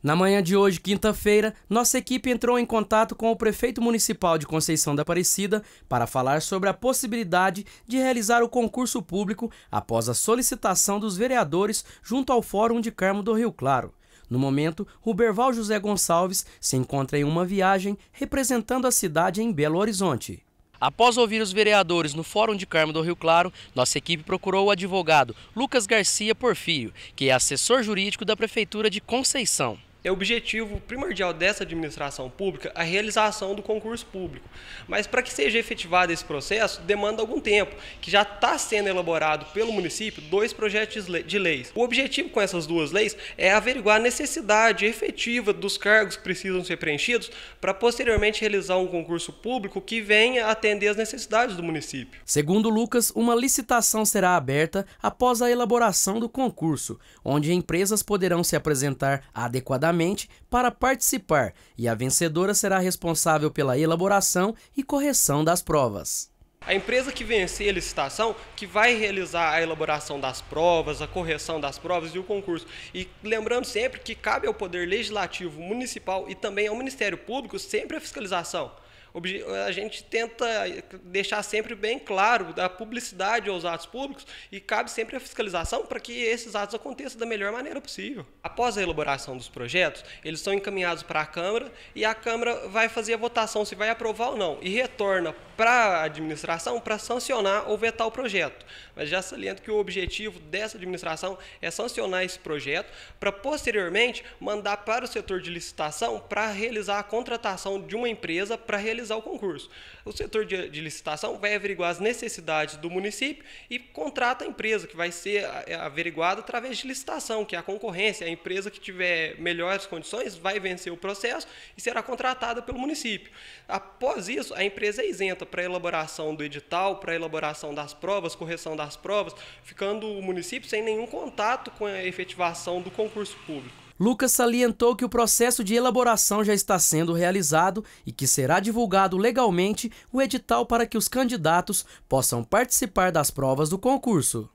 Na manhã de hoje, quinta-feira, nossa equipe entrou em contato com o prefeito municipal de Conceição da Aparecida para falar sobre a possibilidade de realizar o concurso público após a solicitação dos vereadores junto ao Fórum de Carmo do Rio Claro. No momento, Ruberval José Gonçalves se encontra em uma viagem representando a cidade em Belo Horizonte. Após ouvir os vereadores no Fórum de Carmo do Rio Claro, nossa equipe procurou o advogado Lucas Garcia Porfírio, que é assessor jurídico da Prefeitura de Conceição. É objetivo primordial dessa administração pública a realização do concurso público. Mas para que seja efetivado esse processo, demanda algum tempo, que já está sendo elaborado pelo município dois projetos de leis. O objetivo com essas duas leis é averiguar a necessidade efetiva dos cargos que precisam ser preenchidos para posteriormente realizar um concurso público que venha atender às necessidades do município. Segundo Lucas, uma licitação será aberta após a elaboração do concurso, onde empresas poderão se apresentar adequadamente para participar e a vencedora será responsável pela elaboração e correção das provas. A empresa que vencer a licitação, que vai realizar a elaboração das provas, a correção das provas e o concurso. E lembrando sempre que cabe ao Poder Legislativo Municipal e também ao Ministério Público sempre a fiscalização a gente tenta deixar sempre bem claro da publicidade aos atos públicos e cabe sempre a fiscalização para que esses atos aconteçam da melhor maneira possível. Após a elaboração dos projetos, eles são encaminhados para a Câmara e a Câmara vai fazer a votação se vai aprovar ou não e retorna para a administração para sancionar ou vetar o projeto. Mas já saliento que o objetivo dessa administração é sancionar esse projeto para posteriormente mandar para o setor de licitação para realizar a contratação de uma empresa para realizar realizar o concurso. O setor de, de, licitação vai averiguar as necessidades do município e contrata a empresa, que vai ser é, averiguada através de licitação, que é a concorrência. A empresa que tiver melhores condições vai vencer o processo e será contratada pelo município. Após isso, a empresa é isenta para a elaboração do edital, para a elaboração das provas, correção das provas, ficando o município sem nenhum contato com a efetivação do concurso público. Lucas salientou que o processo de elaboração já está sendo realizado e que será divulgado legalmente o edital para que os candidatos possam participar das provas do concurso.